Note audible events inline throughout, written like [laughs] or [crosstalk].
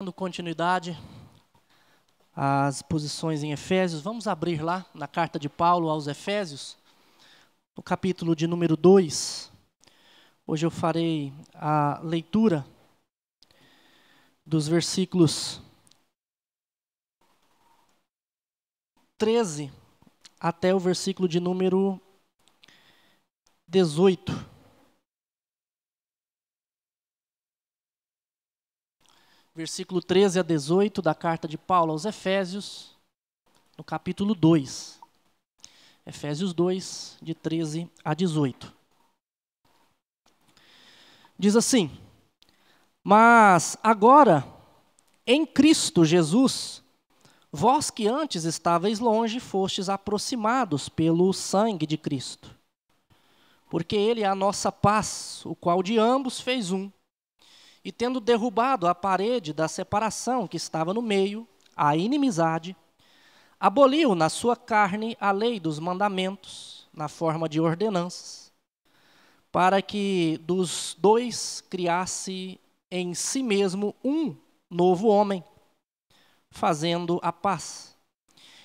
Dando continuidade às posições em Efésios, vamos abrir lá na carta de Paulo aos Efésios, no capítulo de número 2. Hoje eu farei a leitura dos versículos 13 até o versículo de número 18. versículo 13 a 18 da carta de Paulo aos Efésios, no capítulo 2. Efésios 2, de 13 a 18. Diz assim: Mas agora, em Cristo Jesus, vós que antes estáveis longe, fostes aproximados pelo sangue de Cristo. Porque Ele é a nossa paz, o qual de ambos fez um e tendo derrubado a parede da separação que estava no meio, a inimizade, aboliu na sua carne a lei dos mandamentos, na forma de ordenanças, para que dos dois criasse em si mesmo um novo homem, fazendo a paz,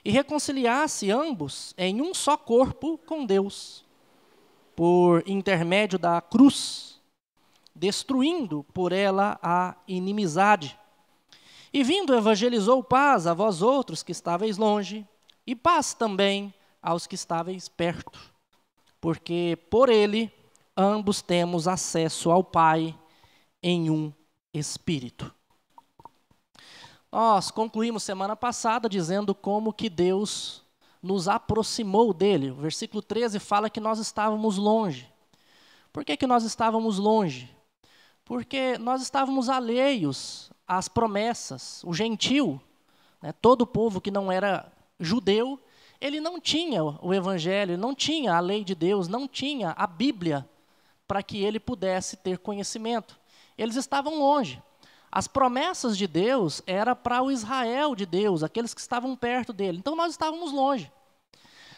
e reconciliasse ambos em um só corpo com Deus, por intermédio da cruz destruindo por ela a inimizade. E vindo, evangelizou paz a vós outros que estáveis longe, e paz também aos que estáveis perto. Porque por ele ambos temos acesso ao Pai em um espírito. Nós concluímos semana passada dizendo como que Deus nos aproximou dele. O versículo 13 fala que nós estávamos longe. Por que, que nós estávamos longe? porque nós estávamos alheios às promessas. O gentil, né, todo o povo que não era judeu, ele não tinha o evangelho, não tinha a lei de Deus, não tinha a Bíblia para que ele pudesse ter conhecimento. Eles estavam longe. As promessas de Deus era para o Israel de Deus, aqueles que estavam perto dele. Então nós estávamos longe.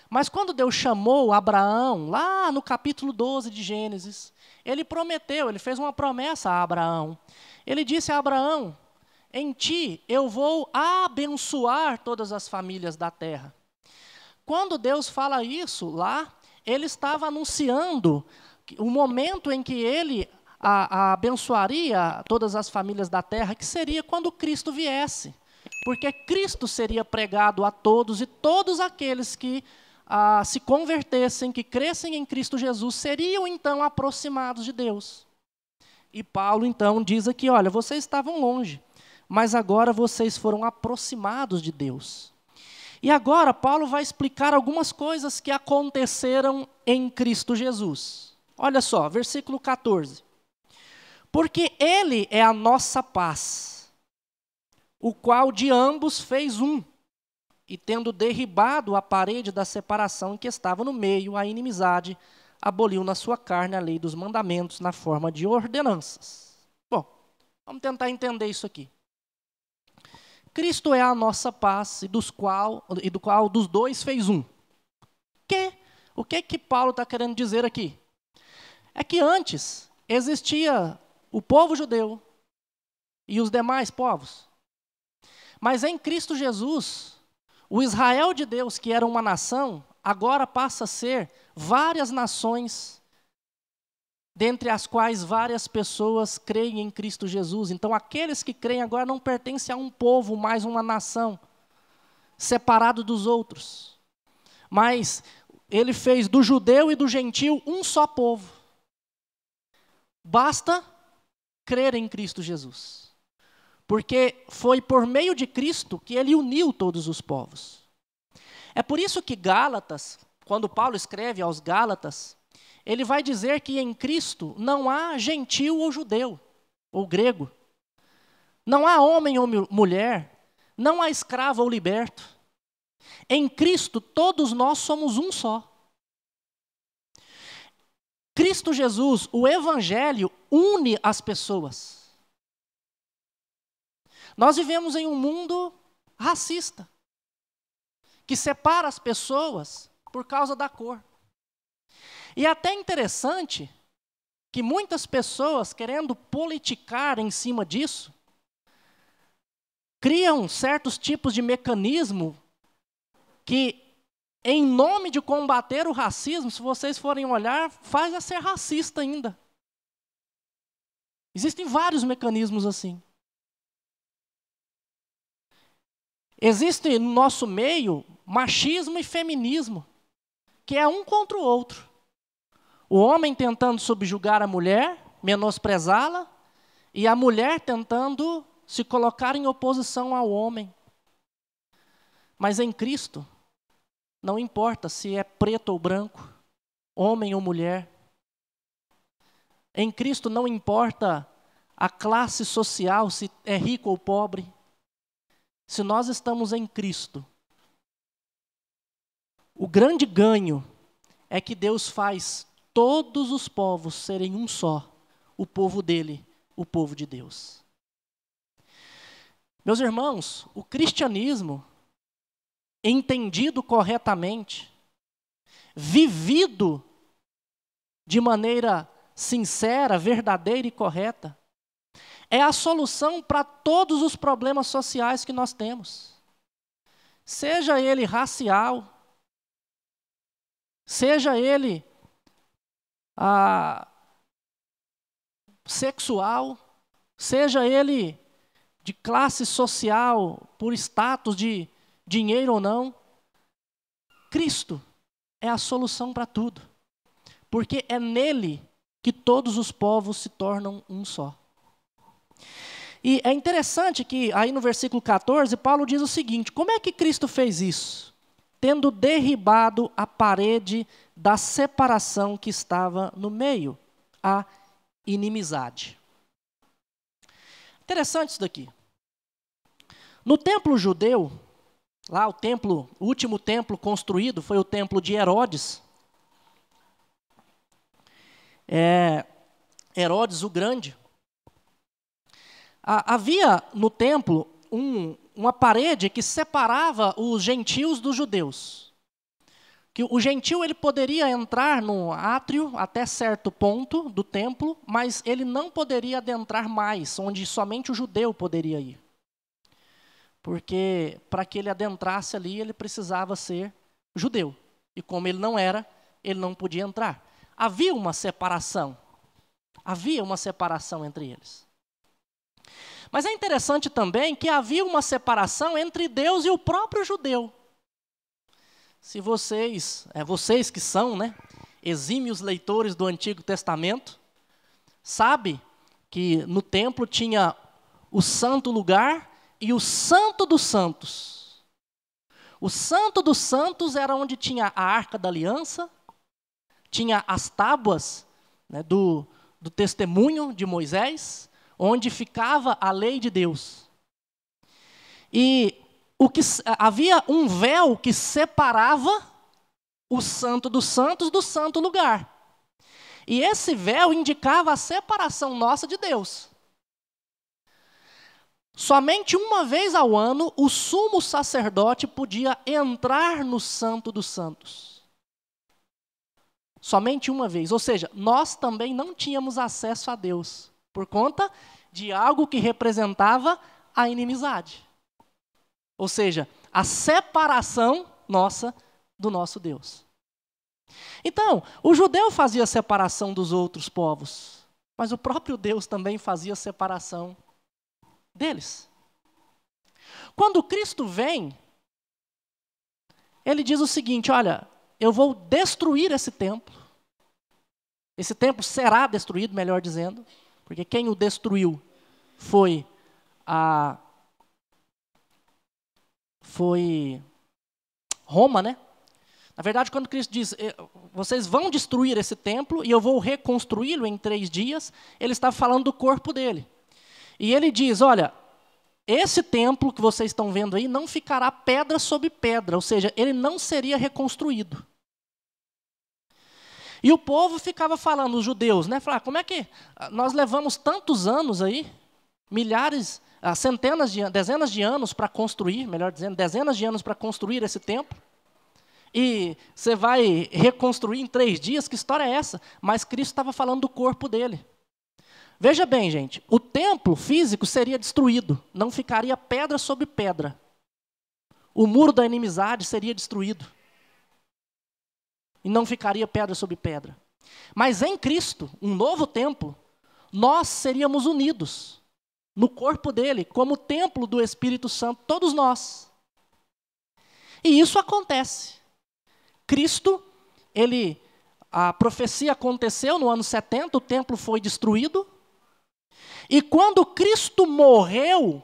Mas quando Deus chamou Abraão, lá no capítulo 12 de Gênesis, ele prometeu, ele fez uma promessa a Abraão. Ele disse a Abraão: Em ti eu vou abençoar todas as famílias da terra. Quando Deus fala isso lá, ele estava anunciando o momento em que ele a, a abençoaria todas as famílias da terra, que seria quando Cristo viesse. Porque Cristo seria pregado a todos e todos aqueles que ah, se convertessem, que crescem em Cristo Jesus, seriam então aproximados de Deus. E Paulo então diz aqui: olha, vocês estavam longe, mas agora vocês foram aproximados de Deus. E agora Paulo vai explicar algumas coisas que aconteceram em Cristo Jesus. Olha só, versículo 14. Porque ele é a nossa paz, o qual de ambos fez um e tendo derribado a parede da separação em que estava no meio a inimizade, aboliu na sua carne a lei dos mandamentos na forma de ordenanças. Bom, vamos tentar entender isso aqui. Cristo é a nossa paz e, dos qual, e do qual dos dois fez um. Que? O que que Paulo está querendo dizer aqui? É que antes existia o povo judeu e os demais povos. Mas em Cristo Jesus, o Israel de Deus, que era uma nação, agora passa a ser várias nações, dentre as quais várias pessoas creem em Cristo Jesus. Então, aqueles que creem agora não pertencem a um povo, mais uma nação, separado dos outros. Mas ele fez do judeu e do gentil um só povo. Basta crer em Cristo Jesus porque foi por meio de Cristo que ele uniu todos os povos. É por isso que Gálatas, quando Paulo escreve aos Gálatas, ele vai dizer que em Cristo não há gentil ou judeu, ou grego. Não há homem ou mulher, não há escravo ou liberto. Em Cristo todos nós somos um só. Cristo Jesus, o Evangelho, une as pessoas. Nós vivemos em um mundo racista que separa as pessoas por causa da cor. E é até interessante que muitas pessoas querendo politicar em cima disso criam certos tipos de mecanismo que em nome de combater o racismo, se vocês forem olhar, faz a ser racista ainda. Existem vários mecanismos assim. Existe no nosso meio machismo e feminismo, que é um contra o outro. O homem tentando subjugar a mulher, menosprezá-la, e a mulher tentando se colocar em oposição ao homem. Mas em Cristo, não importa se é preto ou branco, homem ou mulher. Em Cristo não importa a classe social, se é rico ou pobre. Se nós estamos em Cristo, o grande ganho é que Deus faz todos os povos serem um só, o povo dele, o povo de Deus. Meus irmãos, o cristianismo, entendido corretamente, vivido de maneira sincera, verdadeira e correta, é a solução para todos os problemas sociais que nós temos. Seja ele racial, seja ele ah, sexual, seja ele de classe social, por status de dinheiro ou não, Cristo é a solução para tudo. Porque é nele que todos os povos se tornam um só. E é interessante que aí no versículo 14, Paulo diz o seguinte: como é que Cristo fez isso? Tendo derribado a parede da separação que estava no meio, a inimizade. Interessante isso daqui. No templo judeu, lá o templo, o último templo construído foi o templo de Herodes. É, Herodes o Grande havia no templo um, uma parede que separava os gentios dos judeus. Que o gentio ele poderia entrar no átrio até certo ponto do templo, mas ele não poderia adentrar mais, onde somente o judeu poderia ir. Porque para que ele adentrasse ali, ele precisava ser judeu. E como ele não era, ele não podia entrar. Havia uma separação. Havia uma separação entre eles. Mas é interessante também que havia uma separação entre Deus e o próprio judeu. Se vocês, é, vocês que são, né, exímios leitores do Antigo Testamento, sabe que no templo tinha o santo lugar e o santo dos santos. O santo dos santos era onde tinha a arca da aliança, tinha as tábuas né, do, do testemunho de Moisés, onde ficava a lei de Deus. E o que havia um véu que separava o santo dos santos do santo lugar. E esse véu indicava a separação nossa de Deus. Somente uma vez ao ano o sumo sacerdote podia entrar no santo dos santos. Somente uma vez, ou seja, nós também não tínhamos acesso a Deus por conta de algo que representava a inimizade. Ou seja, a separação nossa do nosso Deus. Então, o judeu fazia separação dos outros povos, mas o próprio Deus também fazia separação deles. Quando Cristo vem, ele diz o seguinte: olha, eu vou destruir esse templo. Esse templo será destruído, melhor dizendo. Porque quem o destruiu foi a foi Roma, né? Na verdade, quando Cristo diz, vocês vão destruir esse templo e eu vou reconstruí-lo em três dias, ele está falando do corpo dele. E ele diz, olha, esse templo que vocês estão vendo aí não ficará pedra sobre pedra, ou seja, ele não seria reconstruído. E o povo ficava falando, os judeus, né? Falava: como é que nós levamos tantos anos aí, milhares, ah, centenas de dezenas de anos para construir, melhor dizendo, dezenas de anos para construir esse templo? E você vai reconstruir em três dias? Que história é essa? Mas Cristo estava falando do corpo dele. Veja bem, gente, o templo físico seria destruído, não ficaria pedra sobre pedra. O muro da inimizade seria destruído e não ficaria pedra sobre pedra. Mas em Cristo, um novo templo, nós seríamos unidos no corpo dele, como templo do Espírito Santo, todos nós. E isso acontece. Cristo, ele a profecia aconteceu no ano 70, o templo foi destruído. E quando Cristo morreu,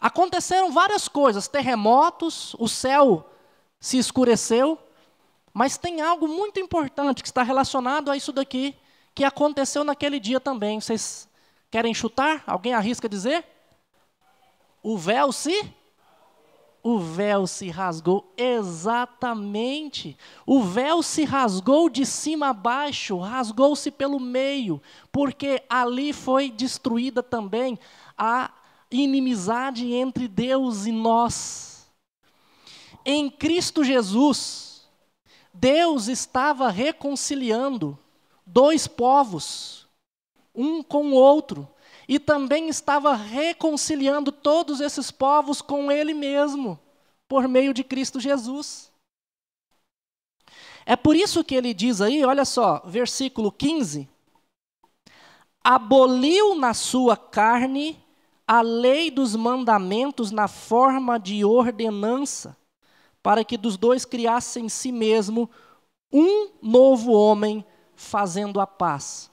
aconteceram várias coisas, terremotos, o céu se escureceu, mas tem algo muito importante que está relacionado a isso daqui, que aconteceu naquele dia também. Vocês querem chutar? Alguém arrisca dizer? O véu se o véu se rasgou exatamente. O véu se rasgou de cima a baixo, rasgou-se pelo meio, porque ali foi destruída também a inimizade entre Deus e nós em Cristo Jesus, Deus estava reconciliando dois povos, um com o outro, e também estava reconciliando todos esses povos com Ele mesmo, por meio de Cristo Jesus. É por isso que ele diz aí, olha só, versículo 15: Aboliu na sua carne a lei dos mandamentos na forma de ordenança para que dos dois criasse em si mesmo um novo homem, fazendo a paz.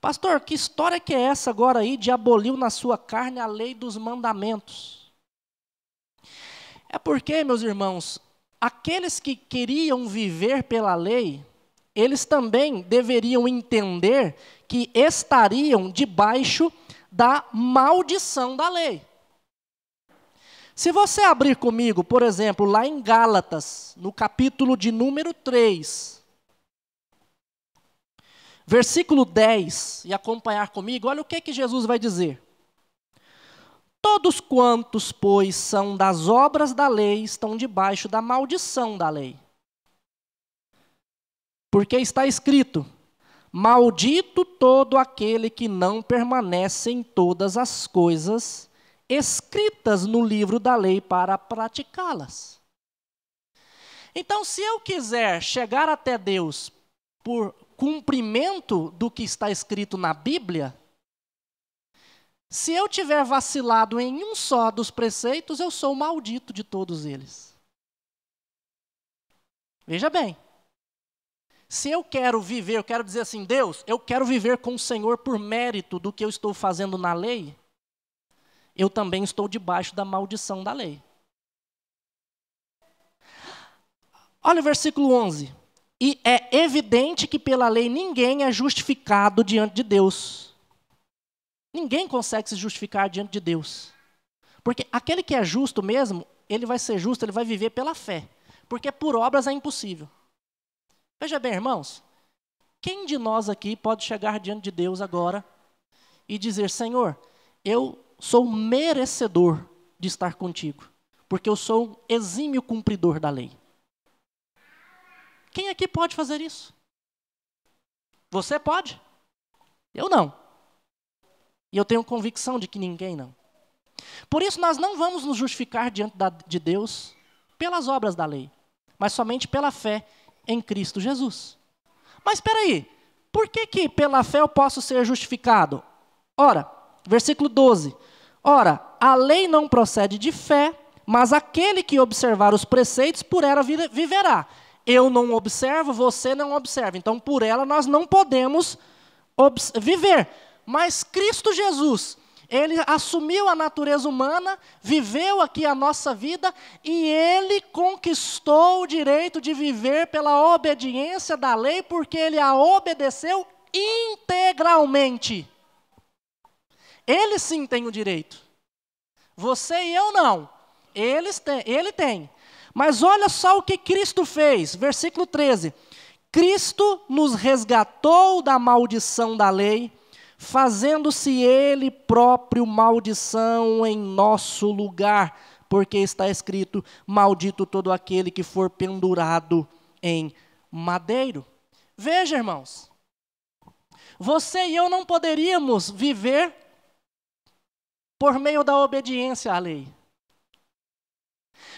Pastor, que história que é essa agora aí de aboliu na sua carne a lei dos mandamentos? É porque, meus irmãos, aqueles que queriam viver pela lei, eles também deveriam entender que estariam debaixo da maldição da lei. Se você abrir comigo, por exemplo, lá em Gálatas, no capítulo de número 3, versículo 10, e acompanhar comigo, olha o que, que Jesus vai dizer. Todos quantos, pois, são das obras da lei, estão debaixo da maldição da lei. Porque está escrito: Maldito todo aquele que não permanece em todas as coisas escritas no livro da lei para praticá-las. Então, se eu quiser chegar até Deus por cumprimento do que está escrito na Bíblia, se eu tiver vacilado em um só dos preceitos, eu sou maldito de todos eles. Veja bem. Se eu quero viver, eu quero dizer assim, Deus, eu quero viver com o Senhor por mérito do que eu estou fazendo na lei, eu também estou debaixo da maldição da lei. Olha o versículo 11. E é evidente que pela lei ninguém é justificado diante de Deus. Ninguém consegue se justificar diante de Deus. Porque aquele que é justo mesmo, ele vai ser justo, ele vai viver pela fé. Porque por obras é impossível. Veja bem, irmãos, quem de nós aqui pode chegar diante de Deus agora e dizer: Senhor, eu sou merecedor de estar contigo, porque eu sou um exímio cumpridor da lei. Quem aqui pode fazer isso? Você pode? Eu não. E eu tenho convicção de que ninguém não. Por isso, nós não vamos nos justificar diante da, de Deus pelas obras da lei, mas somente pela fé em Cristo Jesus. Mas espera aí, por que, que pela fé eu posso ser justificado? Ora, versículo 12: Ora, a lei não procede de fé, mas aquele que observar os preceitos por ela viverá. Eu não observo, você não observa. Então, por ela nós não podemos viver. Mas Cristo Jesus, ele assumiu a natureza humana, viveu aqui a nossa vida e ele conquistou o direito de viver pela obediência da lei, porque ele a obedeceu integralmente. Ele sim tem o direito. Você e eu não. Eles têm, ele tem. Mas olha só o que Cristo fez, versículo 13. Cristo nos resgatou da maldição da lei, fazendo-se ele próprio maldição em nosso lugar, porque está escrito: Maldito todo aquele que for pendurado em madeiro. Veja, irmãos, você e eu não poderíamos viver por meio da obediência à lei.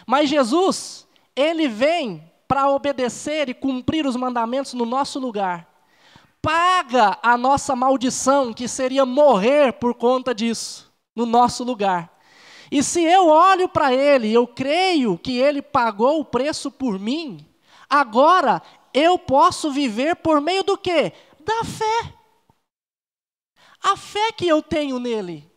Mas Jesus, ele vem para obedecer e cumprir os mandamentos no nosso lugar. Paga a nossa maldição, que seria morrer por conta disso, no nosso lugar. E se eu olho para ele, eu creio que ele pagou o preço por mim, agora eu posso viver por meio do quê? Da fé. A fé que eu tenho nele.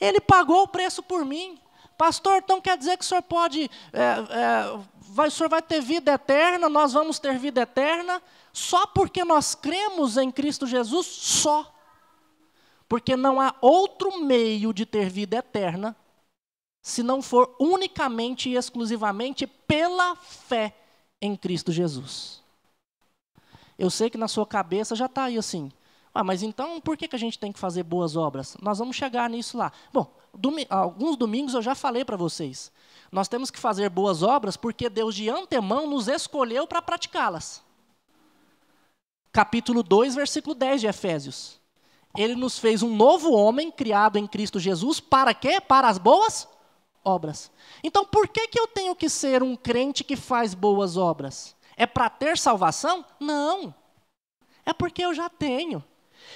Ele pagou o preço por mim. Pastor, então quer dizer que o senhor pode. É, é, vai, o senhor vai ter vida eterna, nós vamos ter vida eterna, só porque nós cremos em Cristo Jesus, só. Porque não há outro meio de ter vida eterna se não for unicamente e exclusivamente pela fé em Cristo Jesus. Eu sei que na sua cabeça já está aí assim. Ah, mas então por que, que a gente tem que fazer boas obras? Nós vamos chegar nisso lá. Bom, domi alguns domingos eu já falei para vocês. Nós temos que fazer boas obras porque Deus de antemão nos escolheu para praticá-las. Capítulo 2, versículo 10 de Efésios. Ele nos fez um novo homem criado em Cristo Jesus para quê? Para as boas obras. Então, por que, que eu tenho que ser um crente que faz boas obras? É para ter salvação? Não. É porque eu já tenho.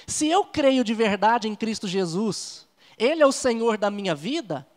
Se eu creio de verdade em Cristo Jesus, Ele é o Senhor da minha vida,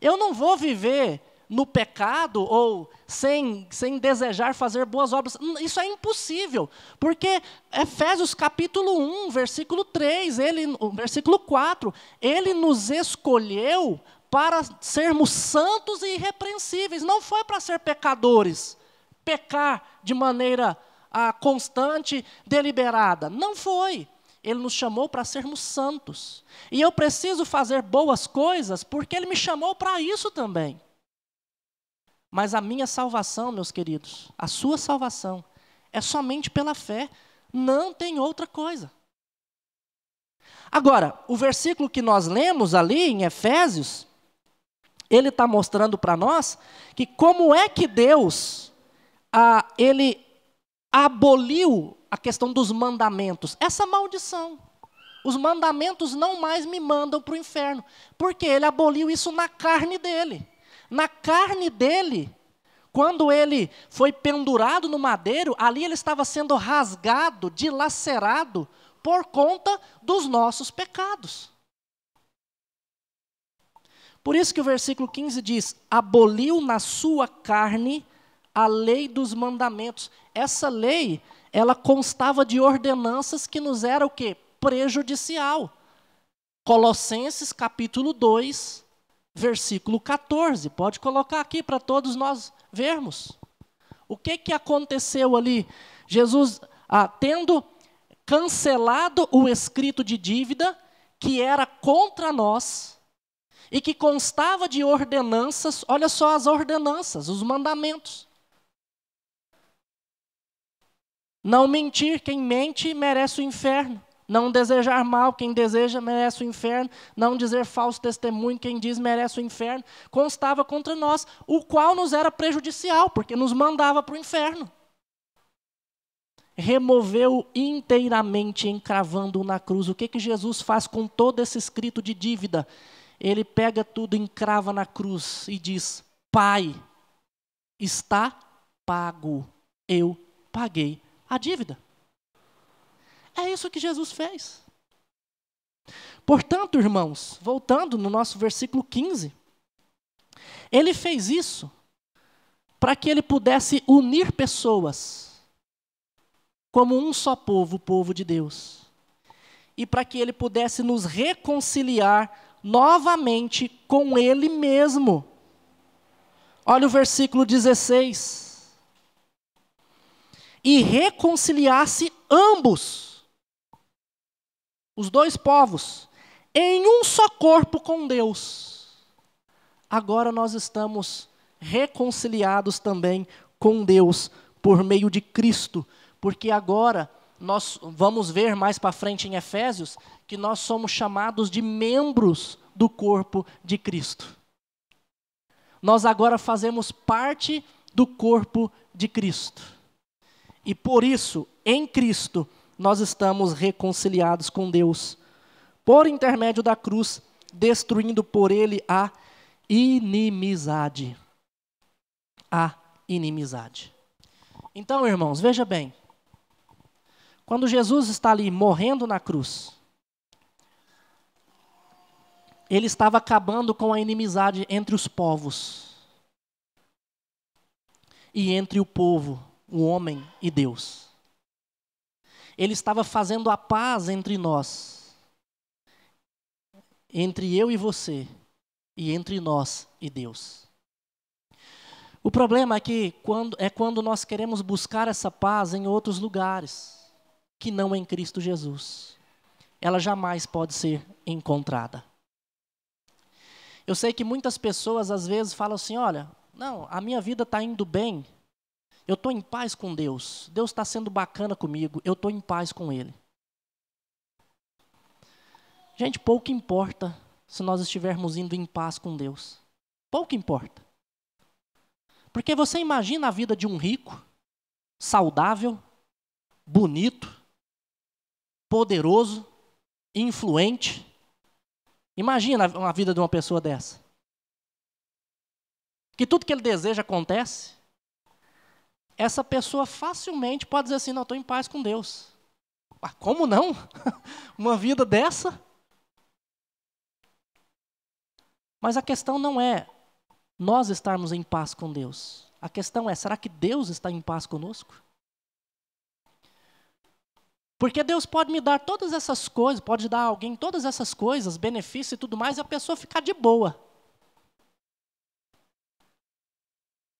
eu não vou viver no pecado ou sem, sem desejar fazer boas obras. Isso é impossível, porque Efésios capítulo 1, versículo 3, ele, versículo 4, ele nos escolheu para sermos santos e irrepreensíveis, não foi para ser pecadores, pecar de maneira ah, constante, deliberada, não foi. Ele nos chamou para sermos santos. E eu preciso fazer boas coisas porque Ele me chamou para isso também. Mas a minha salvação, meus queridos, a sua salvação, é somente pela fé, não tem outra coisa. Agora, o versículo que nós lemos ali em Efésios, ele está mostrando para nós que como é que Deus, ah, ele aboliu a questão dos mandamentos, essa maldição. Os mandamentos não mais me mandam para o inferno, porque ele aboliu isso na carne dele. Na carne dele, quando ele foi pendurado no madeiro, ali ele estava sendo rasgado, dilacerado, por conta dos nossos pecados. Por isso que o versículo 15 diz: aboliu na sua carne a lei dos mandamentos. Essa lei ela constava de ordenanças que nos era o quê? Prejudicial. Colossenses capítulo 2, versículo 14. Pode colocar aqui para todos nós vermos. O que, que aconteceu ali? Jesus, ah, tendo cancelado o escrito de dívida que era contra nós e que constava de ordenanças, olha só as ordenanças, os mandamentos. Não mentir, quem mente merece o inferno. Não desejar mal, quem deseja merece o inferno. Não dizer falso testemunho, quem diz merece o inferno. Constava contra nós, o qual nos era prejudicial, porque nos mandava para o inferno. Removeu inteiramente, encravando-o na cruz. O que, que Jesus faz com todo esse escrito de dívida? Ele pega tudo, encrava na cruz e diz: Pai, está pago, eu paguei a dívida. É isso que Jesus fez. Portanto, irmãos, voltando no nosso versículo 15, ele fez isso para que ele pudesse unir pessoas como um só povo, o povo de Deus, e para que ele pudesse nos reconciliar novamente com ele mesmo. Olha o versículo 16 e reconciliasse ambos, os dois povos, em um só corpo com Deus. Agora nós estamos reconciliados também com Deus por meio de Cristo, porque agora nós vamos ver mais para frente em Efésios que nós somos chamados de membros do corpo de Cristo. Nós agora fazemos parte do corpo de Cristo. E por isso, em Cristo, nós estamos reconciliados com Deus, por intermédio da cruz, destruindo por ele a inimizade. A inimizade. Então, irmãos, veja bem. Quando Jesus está ali morrendo na cruz, ele estava acabando com a inimizade entre os povos e entre o povo o homem e Deus. Ele estava fazendo a paz entre nós, entre eu e você, e entre nós e Deus. O problema é que quando, é quando nós queremos buscar essa paz em outros lugares, que não em Cristo Jesus. Ela jamais pode ser encontrada. Eu sei que muitas pessoas às vezes falam assim: olha, não, a minha vida está indo bem, eu estou em paz com Deus. Deus está sendo bacana comigo. Eu estou em paz com Ele. Gente, pouco importa se nós estivermos indo em paz com Deus. Pouco importa. Porque você imagina a vida de um rico, saudável, bonito, poderoso, influente. Imagina a vida de uma pessoa dessa. Que tudo que ele deseja acontece, essa pessoa facilmente pode dizer assim: não, estou em paz com Deus. Mas ah, como não? [laughs] Uma vida dessa? Mas a questão não é nós estarmos em paz com Deus. A questão é: será que Deus está em paz conosco? Porque Deus pode me dar todas essas coisas, pode dar a alguém todas essas coisas, benefícios e tudo mais, e a pessoa ficar de boa.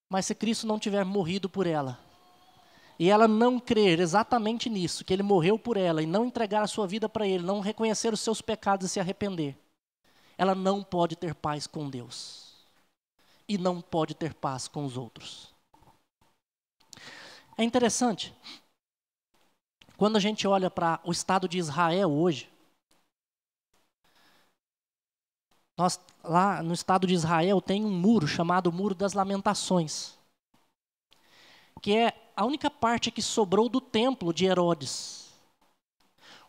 Mas se Cristo não tiver morrido por ela, e ela não crer exatamente nisso, que ele morreu por ela, e não entregar a sua vida para ele, não reconhecer os seus pecados e se arrepender, ela não pode ter paz com Deus. E não pode ter paz com os outros. É interessante, quando a gente olha para o estado de Israel hoje, Nós, lá no estado de Israel tem um muro chamado Muro das Lamentações, que é a única parte que sobrou do templo de Herodes.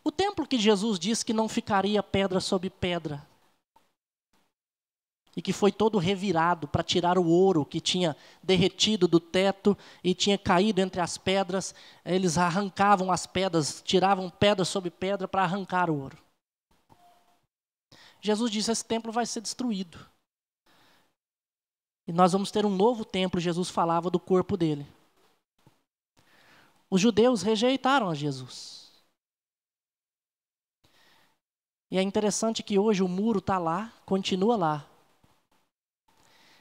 O templo que Jesus disse que não ficaria pedra sobre pedra, e que foi todo revirado para tirar o ouro que tinha derretido do teto e tinha caído entre as pedras. Eles arrancavam as pedras, tiravam pedra sobre pedra para arrancar o ouro. Jesus disse: esse templo vai ser destruído. E nós vamos ter um novo templo, Jesus falava do corpo dele. Os judeus rejeitaram a Jesus. E é interessante que hoje o muro está lá, continua lá.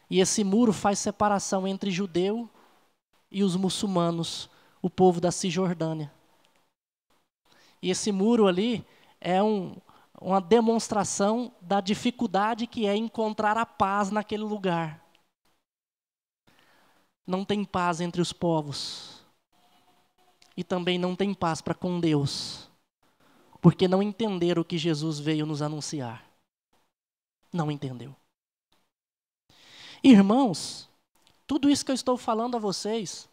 E esse muro faz separação entre judeu e os muçulmanos, o povo da Cisjordânia. E esse muro ali é um, uma demonstração da dificuldade que é encontrar a paz naquele lugar. Não tem paz entre os povos. E também não tem paz para com Deus. Porque não entenderam o que Jesus veio nos anunciar. Não entendeu. Irmãos, tudo isso que eu estou falando a vocês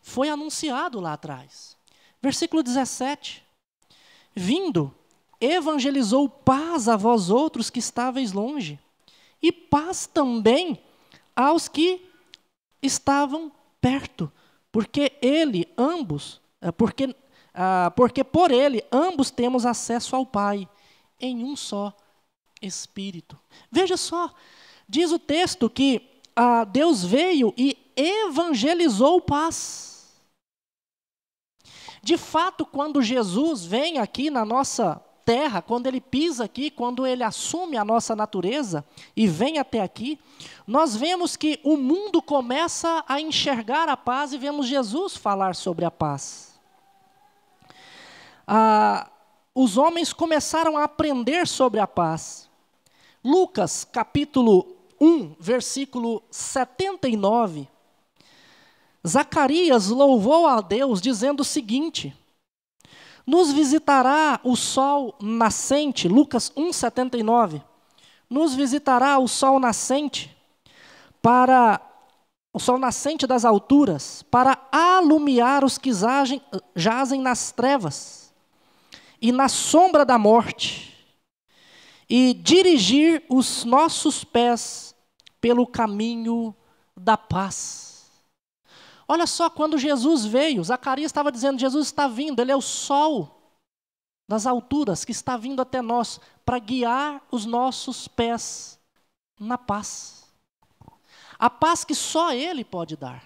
foi anunciado lá atrás. Versículo 17. Vindo, evangelizou paz a vós outros que estáveis longe, e paz também aos que estavam perto, porque ele, ambos, ah, porque, ah, porque por ele ambos temos acesso ao Pai, em um só Espírito. Veja só, diz o texto que ah, Deus veio e evangelizou paz. De fato, quando Jesus vem aqui na nossa terra, quando ele pisa aqui, quando ele assume a nossa natureza e vem até aqui, nós vemos que o mundo começa a enxergar a paz e vemos Jesus falar sobre a paz. Ah, os homens começaram a aprender sobre a paz. Lucas capítulo 1, versículo 79. Zacarias louvou a Deus dizendo o seguinte: nos visitará o sol nascente, Lucas 1,79. Nos visitará o sol nascente para o sol nascente das alturas, para alumiar os que jazem, jazem nas trevas e na sombra da morte, e dirigir os nossos pés pelo caminho da paz. Olha só, quando Jesus veio, Zacarias estava dizendo: Jesus está vindo, ele é o sol das alturas que está vindo até nós para guiar os nossos pés na paz. A paz que só ele pode dar.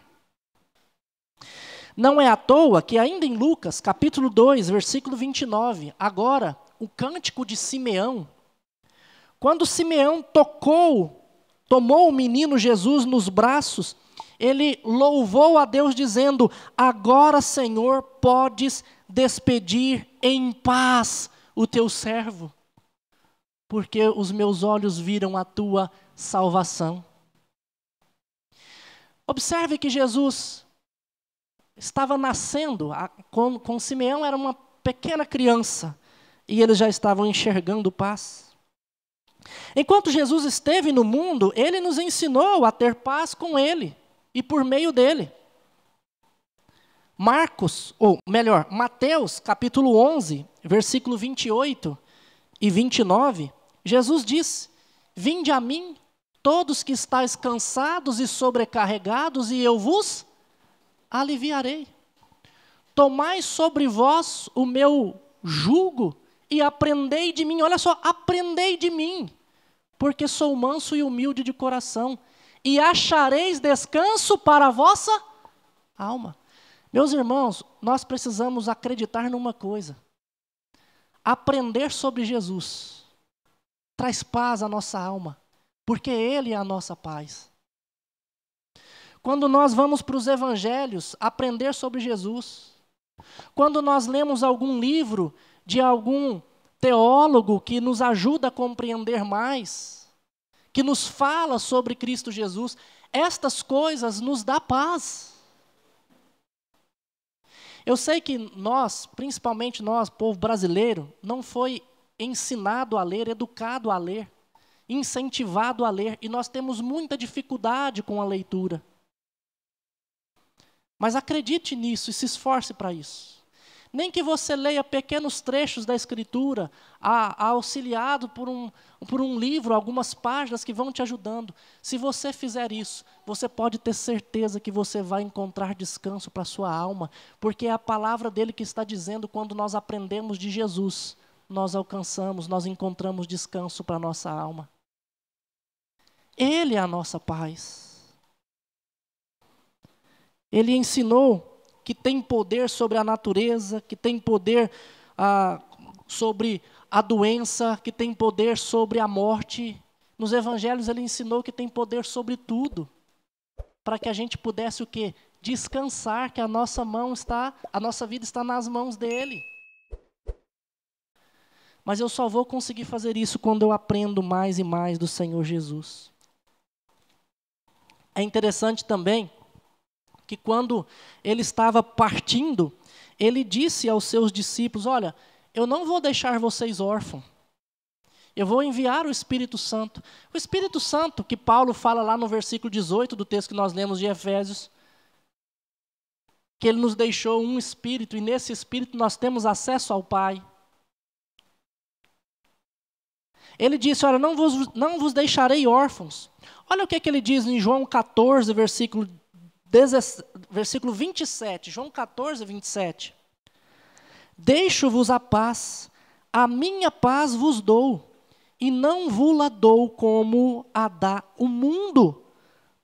Não é à toa que, ainda em Lucas, capítulo 2, versículo 29, agora, o cântico de Simeão. Quando Simeão tocou, tomou o menino Jesus nos braços, ele louvou a Deus dizendo: Agora, Senhor, podes despedir em paz o teu servo, porque os meus olhos viram a tua salvação. Observe que Jesus estava nascendo, com, com Simeão era uma pequena criança, e eles já estavam enxergando paz. Enquanto Jesus esteve no mundo, ele nos ensinou a ter paz com ele e por meio dele. Marcos, ou melhor, Mateus, capítulo 11, versículo 28 e 29, Jesus diz: Vinde a mim, todos que estáis cansados e sobrecarregados, e eu vos aliviarei. Tomai sobre vós o meu jugo e aprendei de mim. Olha só, aprendei de mim, porque sou manso e humilde de coração, e achareis descanso para a vossa alma. Meus irmãos, nós precisamos acreditar numa coisa. Aprender sobre Jesus traz paz à nossa alma, porque Ele é a nossa paz. Quando nós vamos para os evangelhos aprender sobre Jesus, quando nós lemos algum livro de algum teólogo que nos ajuda a compreender mais, que nos fala sobre Cristo Jesus, estas coisas nos dá paz. Eu sei que nós, principalmente nós, povo brasileiro, não foi ensinado a ler, educado a ler, incentivado a ler, e nós temos muita dificuldade com a leitura. Mas acredite nisso e se esforce para isso nem que você leia pequenos trechos da Escritura, a, a auxiliado por um, por um livro, algumas páginas que vão te ajudando. Se você fizer isso, você pode ter certeza que você vai encontrar descanso para a sua alma, porque é a palavra dele que está dizendo quando nós aprendemos de Jesus, nós alcançamos, nós encontramos descanso para a nossa alma. Ele é a nossa paz. Ele ensinou que tem poder sobre a natureza, que tem poder ah, sobre a doença, que tem poder sobre a morte. Nos evangelhos ele ensinou que tem poder sobre tudo, para que a gente pudesse o quê? Descansar que a nossa mão está, a nossa vida está nas mãos dele. Mas eu só vou conseguir fazer isso quando eu aprendo mais e mais do Senhor Jesus. É interessante também que quando ele estava partindo, ele disse aos seus discípulos: Olha, eu não vou deixar vocês órfãos. Eu vou enviar o Espírito Santo. O Espírito Santo, que Paulo fala lá no versículo 18 do texto que nós lemos de Efésios, que ele nos deixou um Espírito e nesse Espírito nós temos acesso ao Pai. Ele disse: Olha, não vos, não vos deixarei órfãos. Olha o que, é que ele diz em João 14, versículo versículo 27, João 14, 27. Deixo-vos a paz, a minha paz vos dou, e não vos dou como a dá o mundo.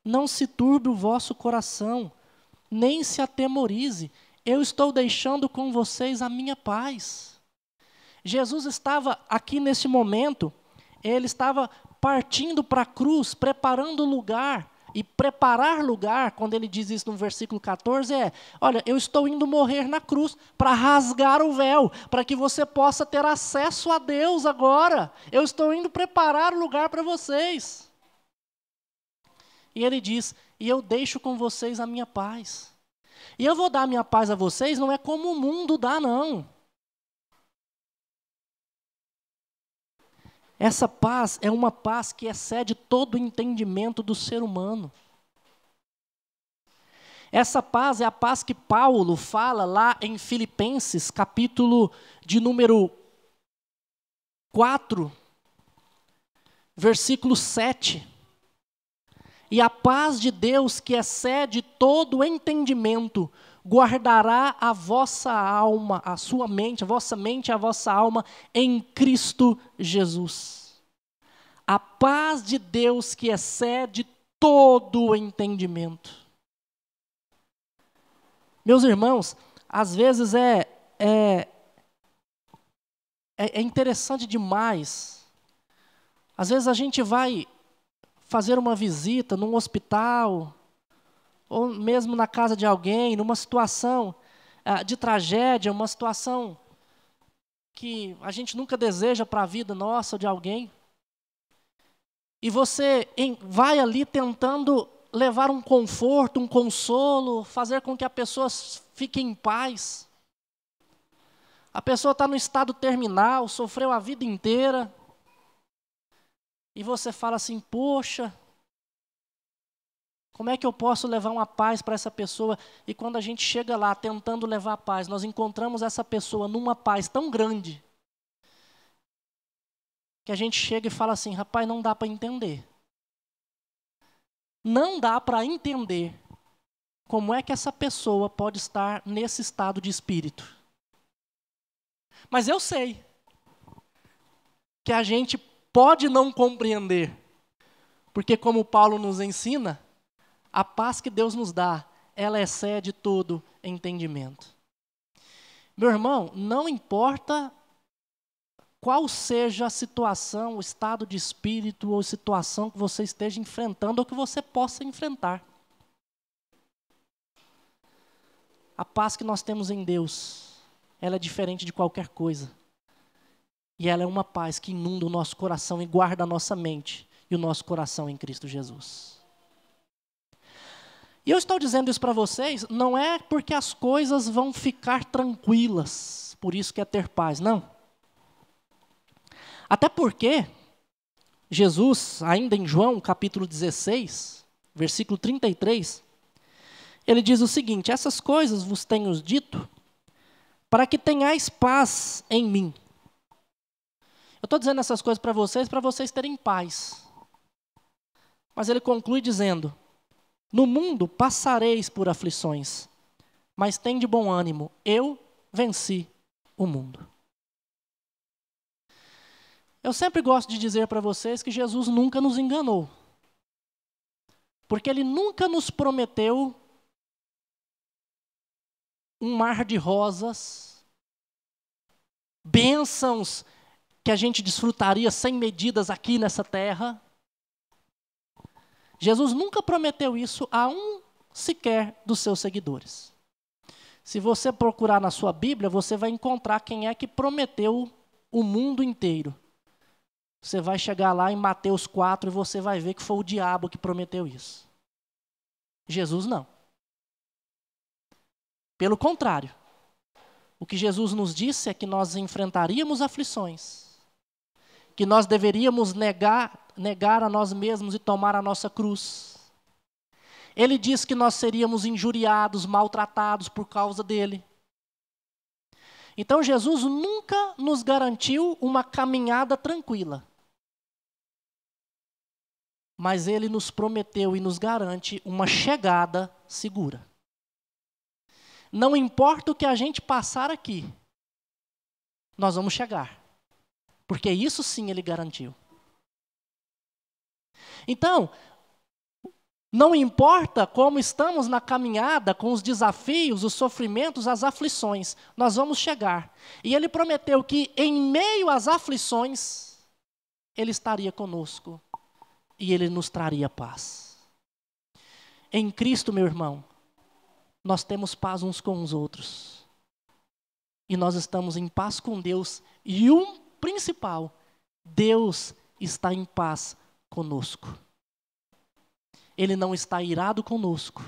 Não se turbe o vosso coração, nem se atemorize. Eu estou deixando com vocês a minha paz. Jesus estava aqui nesse momento, ele estava partindo para a cruz, preparando o lugar e preparar lugar, quando ele diz isso no versículo 14, é: olha, eu estou indo morrer na cruz para rasgar o véu, para que você possa ter acesso a Deus agora. Eu estou indo preparar lugar para vocês. E ele diz: e eu deixo com vocês a minha paz. E eu vou dar a minha paz a vocês, não é como o mundo dá, não. Essa paz é uma paz que excede todo o entendimento do ser humano. Essa paz é a paz que Paulo fala lá em Filipenses, capítulo de número 4, versículo 7. E a paz de Deus que excede todo entendimento guardará a vossa alma, a sua mente, a vossa mente, a vossa alma em Cristo Jesus. A paz de Deus que excede todo o entendimento. Meus irmãos, às vezes é, é, é, é interessante demais. Às vezes a gente vai fazer uma visita num hospital, ou mesmo na casa de alguém, numa situação ah, de tragédia, uma situação que a gente nunca deseja para a vida nossa ou de alguém. E você vai ali tentando levar um conforto, um consolo, fazer com que a pessoa fique em paz. A pessoa está no estado terminal, sofreu a vida inteira. E você fala assim: Poxa, como é que eu posso levar uma paz para essa pessoa? E quando a gente chega lá tentando levar a paz, nós encontramos essa pessoa numa paz tão grande que a gente chega e fala assim: rapaz, não dá para entender. Não dá para entender como é que essa pessoa pode estar nesse estado de espírito. Mas eu sei que a gente pode não compreender, porque, como Paulo nos ensina, a paz que Deus nos dá, ela excede todo entendimento. Meu irmão, não importa qual seja a situação, o estado de espírito ou situação que você esteja enfrentando ou que você possa enfrentar. A paz que nós temos em Deus, ela é diferente de qualquer coisa. E ela é uma paz que inunda o nosso coração e guarda a nossa mente e o nosso coração em Cristo Jesus. E eu estou dizendo isso para vocês, não é porque as coisas vão ficar tranquilas, por isso que é ter paz, não. Até porque Jesus, ainda em João capítulo 16, versículo 33, ele diz o seguinte: Essas coisas vos tenho dito, para que tenhais paz em mim. Eu estou dizendo essas coisas para vocês, para vocês terem paz. Mas ele conclui dizendo: no mundo passareis por aflições, mas tem de bom ânimo, eu venci o mundo. Eu sempre gosto de dizer para vocês que Jesus nunca nos enganou. Porque ele nunca nos prometeu um mar de rosas, bênçãos que a gente desfrutaria sem medidas aqui nessa terra. Jesus nunca prometeu isso a um sequer dos seus seguidores. Se você procurar na sua Bíblia, você vai encontrar quem é que prometeu o mundo inteiro. Você vai chegar lá em Mateus 4 e você vai ver que foi o diabo que prometeu isso. Jesus não. Pelo contrário, o que Jesus nos disse é que nós enfrentaríamos aflições, que nós deveríamos negar negar a nós mesmos e tomar a nossa cruz. Ele diz que nós seríamos injuriados, maltratados por causa dele. Então Jesus nunca nos garantiu uma caminhada tranquila. Mas ele nos prometeu e nos garante uma chegada segura. Não importa o que a gente passar aqui, nós vamos chegar. Porque isso sim ele garantiu. Então, não importa como estamos na caminhada com os desafios, os sofrimentos, as aflições, nós vamos chegar. E ele prometeu que em meio às aflições, ele estaria conosco e ele nos traria paz. Em Cristo, meu irmão, nós temos paz uns com os outros. E nós estamos em paz com Deus e um principal, Deus está em paz conosco. Ele não está irado conosco.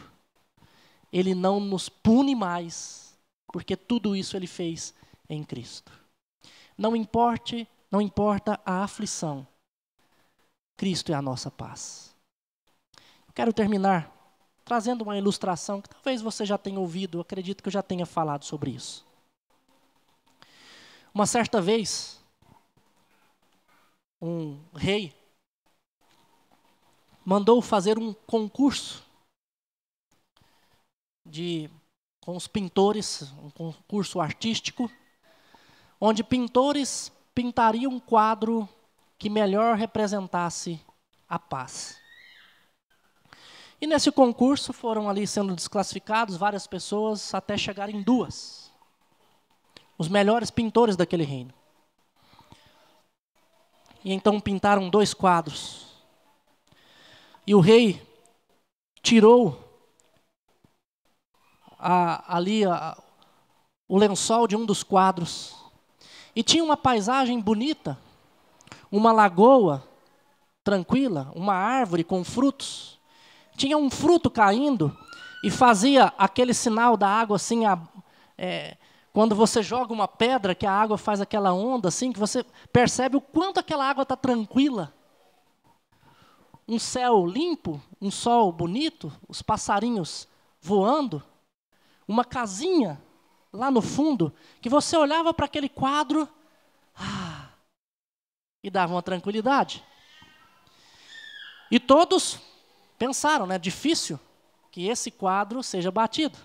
Ele não nos pune mais, porque tudo isso ele fez em Cristo. Não importe, não importa a aflição. Cristo é a nossa paz. Quero terminar trazendo uma ilustração que talvez você já tenha ouvido, acredito que eu já tenha falado sobre isso. Uma certa vez, um rei mandou fazer um concurso de com os pintores, um concurso artístico, onde pintores pintariam um quadro que melhor representasse a paz. E nesse concurso foram ali sendo desclassificados várias pessoas até chegarem duas. Os melhores pintores daquele reino. E então pintaram dois quadros e o rei tirou a, ali a, o lençol de um dos quadros. E tinha uma paisagem bonita, uma lagoa tranquila, uma árvore com frutos. Tinha um fruto caindo e fazia aquele sinal da água assim, a, é, quando você joga uma pedra, que a água faz aquela onda assim, que você percebe o quanto aquela água está tranquila um céu limpo, um sol bonito, os passarinhos voando, uma casinha lá no fundo, que você olhava para aquele quadro ah, e dava uma tranquilidade. E todos pensaram, né, difícil que esse quadro seja batido.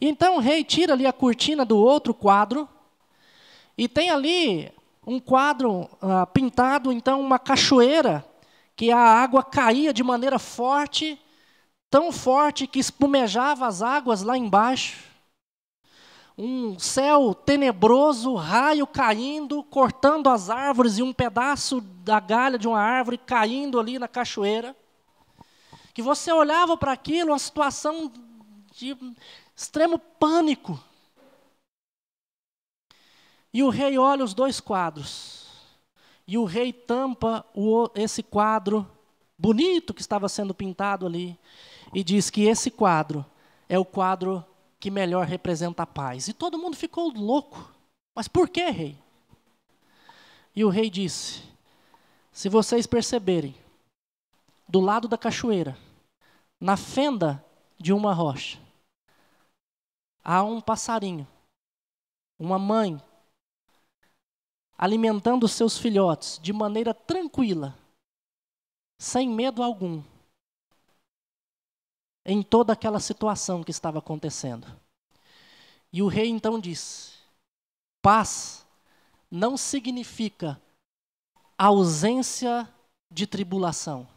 E então o rei tira ali a cortina do outro quadro e tem ali um quadro ah, pintado, então uma cachoeira que a água caía de maneira forte, tão forte que espumejava as águas lá embaixo. Um céu tenebroso, raio caindo, cortando as árvores e um pedaço da galha de uma árvore caindo ali na cachoeira. Que você olhava para aquilo, uma situação de extremo pânico. E o rei olha os dois quadros e o rei tampa o, esse quadro bonito que estava sendo pintado ali e diz que esse quadro é o quadro que melhor representa a paz. E todo mundo ficou louco. Mas por que, rei? E o rei disse: Se vocês perceberem, do lado da cachoeira, na fenda de uma rocha, há um passarinho, uma mãe alimentando seus filhotes de maneira tranquila, sem medo algum, em toda aquela situação que estava acontecendo. E o rei então disse: paz não significa ausência de tribulação,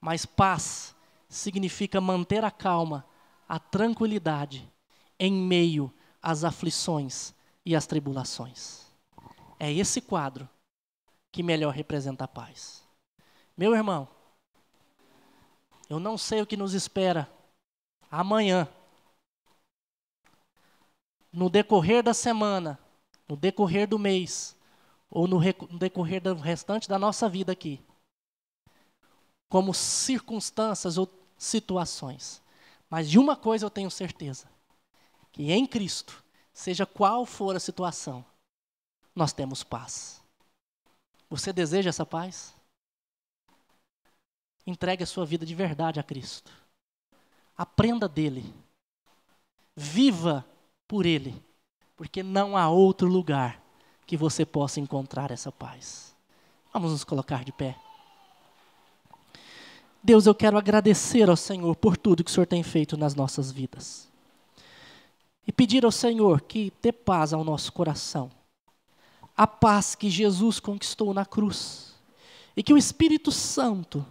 mas paz significa manter a calma, a tranquilidade em meio às aflições e às tribulações. É esse quadro que melhor representa a paz. Meu irmão, eu não sei o que nos espera amanhã. No decorrer da semana, no decorrer do mês, ou no, no decorrer do restante da nossa vida aqui, como circunstâncias ou situações. Mas de uma coisa eu tenho certeza: que em Cristo, seja qual for a situação, nós temos paz. Você deseja essa paz? Entregue a sua vida de verdade a Cristo. Aprenda dele. Viva por ele, porque não há outro lugar que você possa encontrar essa paz. Vamos nos colocar de pé. Deus, eu quero agradecer ao Senhor por tudo que o Senhor tem feito nas nossas vidas. E pedir ao Senhor que dê paz ao nosso coração a paz que Jesus conquistou na cruz e que o Espírito Santo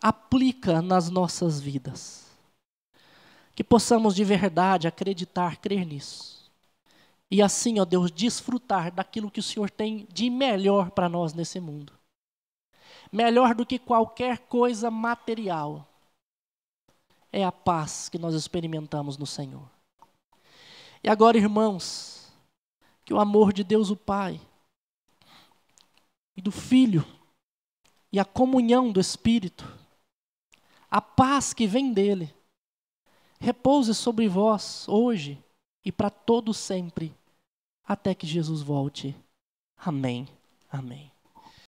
aplica nas nossas vidas. Que possamos de verdade acreditar, crer nisso. E assim, ó Deus, desfrutar daquilo que o Senhor tem de melhor para nós nesse mundo. Melhor do que qualquer coisa material é a paz que nós experimentamos no Senhor. E agora, irmãos, que o amor de Deus o Pai e do Filho e a comunhão do Espírito, a paz que vem dele, repouse sobre vós hoje e para todo sempre, até que Jesus volte. Amém. Amém.